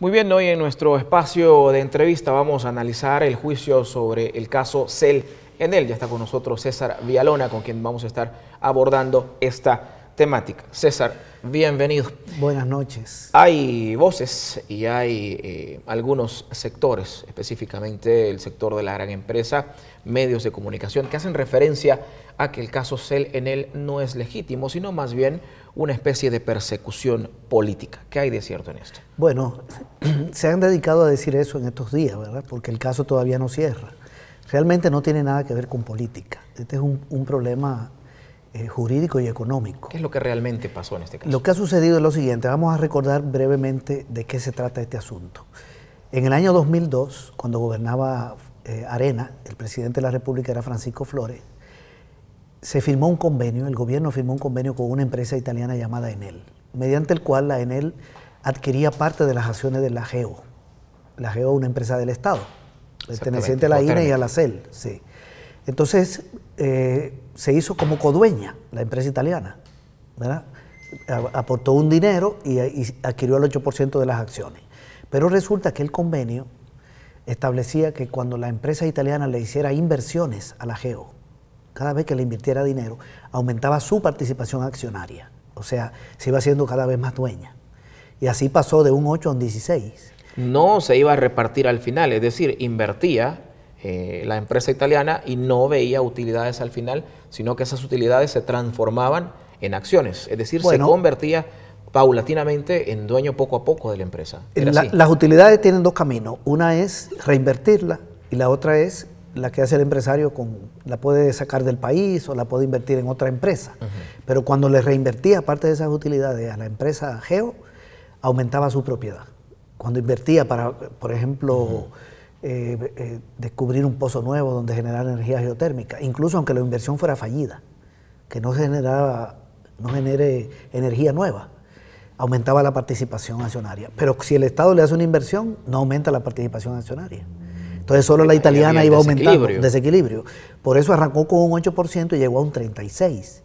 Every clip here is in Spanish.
Muy bien, hoy en nuestro espacio de entrevista vamos a analizar el juicio sobre el caso CEL en él. Ya está con nosotros César Vialona, con quien vamos a estar abordando esta temática. César, bienvenido. Buenas noches. Hay voces y hay eh, algunos sectores, específicamente el sector de la gran empresa, medios de comunicación, que hacen referencia a que el caso CEL en él no es legítimo, sino más bien una especie de persecución política. ¿Qué hay de cierto en esto? Bueno, se han dedicado a decir eso en estos días, ¿verdad? Porque el caso todavía no cierra. Realmente no tiene nada que ver con política. Este es un problema eh, jurídico y económico. ¿Qué es lo que realmente pasó en este caso? Lo que ha sucedido es lo siguiente, vamos a recordar brevemente de qué se trata este asunto. En el año 2002, cuando gobernaba eh, Arena, el presidente de la República era Francisco Flores, se firmó un convenio, el gobierno firmó un convenio con una empresa italiana llamada Enel, mediante el cual la Enel adquiría parte de las acciones de la GEO. La GEO es una empresa del Estado, perteneciente a la INE y a la CEL, sí. Entonces eh, se hizo como codueña la empresa italiana, ¿verdad? aportó un dinero y, adquirió el 8% de las acciones. Pero resulta que el convenio establecía que cuando la empresa italiana le hiciera inversiones a la GEO, cada vez que le invirtiera dinero, aumentaba su participación accionaria. O sea, se iba haciendo cada vez más dueña. Y así pasó de un 8 a un 16. No se iba a repartir al final, es decir, invertía eh, la empresa italiana y no veía utilidades al final, sino que esas utilidades se transformaban en acciones, es decir, se convertía paulatinamente en dueño poco a poco de la empresa. las utilidades tienen dos caminos, una es reinvertirla y la otra es la que hace el empresario con la puede sacar del país o la puede invertir en otra empresa. Pero cuando le reinvertía parte de esas utilidades a la empresa Geo, aumentaba su propiedad. Cuando invertía para, por ejemplo, eh, eh, descubrir un pozo nuevo donde generar energía geotérmica, incluso aunque la inversión fuera fallida, que no, generaba, no genere energía nueva, aumentaba la participación accionaria. Pero si el Estado le hace una inversión, no aumenta la participación accionaria. Entonces solo la italiana iba aumentando, desequilibrio. Por eso arrancó con un 8% y llegó a un 36%.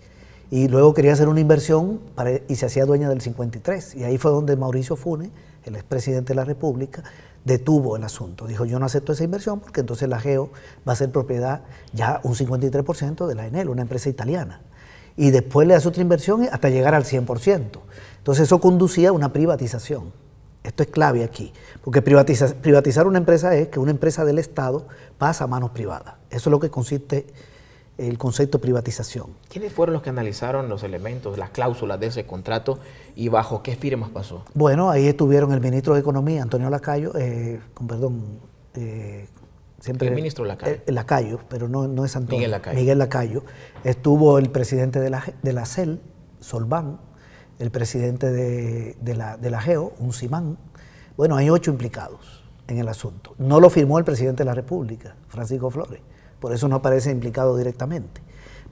Y luego quería hacer una inversión y se hacía dueña del 53%. Y ahí fue donde Mauricio Funes, el expresidente de la República, detuvo el asunto. Dijo, yo no acepto esa inversión porque entonces la GEO va a ser propiedad ya un 53% de la Enel, una empresa italiana. Y después le hace otra inversión hasta llegar al 100%. Entonces eso conducía a una privatización. Esto es clave aquí, porque privatizar una empresa es que una empresa del Estado pasa a manos privadas. Eso es lo que consiste el concepto de privatización. ¿Quiénes fueron los que analizaron los elementos, las cláusulas de ese contrato y bajo qué firmas pasó? Bueno, ahí estuvieron el ministro de Economía, Antonio Lacayo, eh, con perdón, eh, siempre... El ministro Lacayo. Eh, Lacayo, pero no, no, es Antonio. Miguel Lacayo. Miguel Lacayo. Estuvo el presidente de la, de la CEL, Solván, el presidente de, la, de la GEO, Uncimán. Bueno, hay ocho implicados en el asunto. No lo firmó el presidente de la República, Francisco Flores por eso no aparece implicado directamente,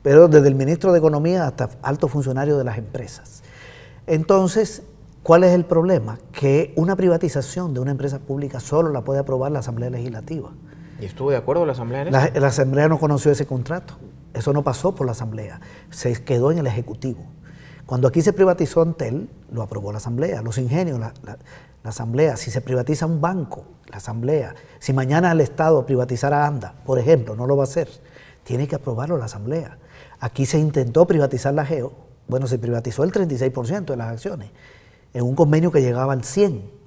pero desde el ministro de Economía hasta altos funcionarios de las empresas. Entonces, ¿cuál es el problema? Que una privatización de una empresa pública solo la puede aprobar la Asamblea Legislativa. ¿Y estuvo de acuerdo la Asamblea? La, la Asamblea no conoció ese contrato. Eso no pasó por la Asamblea. Se quedó en el Ejecutivo. Cuando aquí se privatizó Antel, lo aprobó la Asamblea, los ingenios, la, Asamblea. Si se privatiza un banco, la Asamblea. Si mañana el Estado privatizara ANDA, por ejemplo, no lo va a hacer. Tiene que aprobarlo la Asamblea. Aquí se intentó privatizar la GEO. Bueno, se privatizó el 36% de las acciones en un convenio que llegaba al 100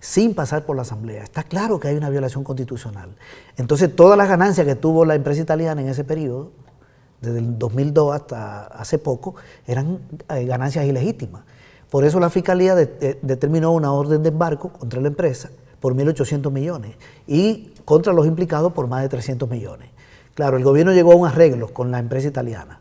sin pasar por la Asamblea. Está claro que hay una violación constitucional. Entonces, todas las ganancias que tuvo la empresa italiana en ese periodo, desde el 2002 hasta hace poco, eran eh, ganancias ilegítimas. Por eso la Fiscalía determinó una orden de embargo contra la empresa por 1.800 millones y contra los implicados por más de 300 millones. Claro, el gobierno llegó a un arreglo con la empresa italiana,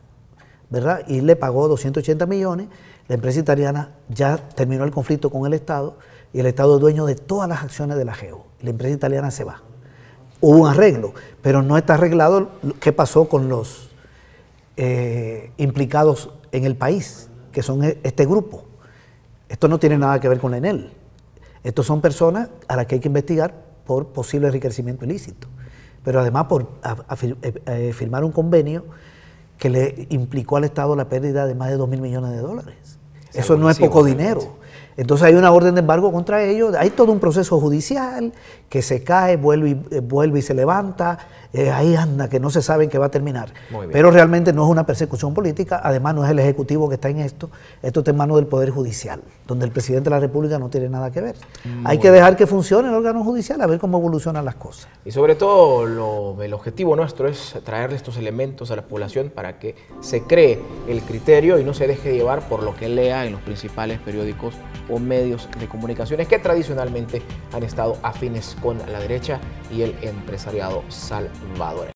¿verdad? Y le pagó 280 millones. La empresa italiana ya terminó el conflicto con el Estado y el Estado es dueño de todas las acciones de la GEO. La empresa italiana se va. Hubo un arreglo, pero no está arreglado qué pasó con los eh, implicados en el país, que son e-, este grupo. Esto no tiene nada que ver con la ENEL. Estos son personas a las que hay que investigar por posible enriquecimiento ilícito, pero además por eh, eh, firmar un convenio que le implicó al Estado la pérdida de más de 2 mil millones de dólares. Eso no es poco dinero. Entonces hay una orden de embargo contra ellos, hay todo un proceso judicial que se cae, vuelve y, eh, y se levanta, eh, ahí anda, que no se sabe en qué va a terminar. Pero realmente no es una persecución política, además no es el Ejecutivo que está en esto, esto está en manos del Poder Judicial, donde el presidente de la República no tiene nada que ver. hay que dejar que funcione el órgano judicial a ver cómo evolucionan las cosas. Y sobre todo el objetivo nuestro es traerle estos elementos a la población para que se cree el criterio y no se deje llevar por lo que lea en los principales periódicos o medios de comunicaciones que tradicionalmente han estado afines con la derecha y el empresariado salvadoreño.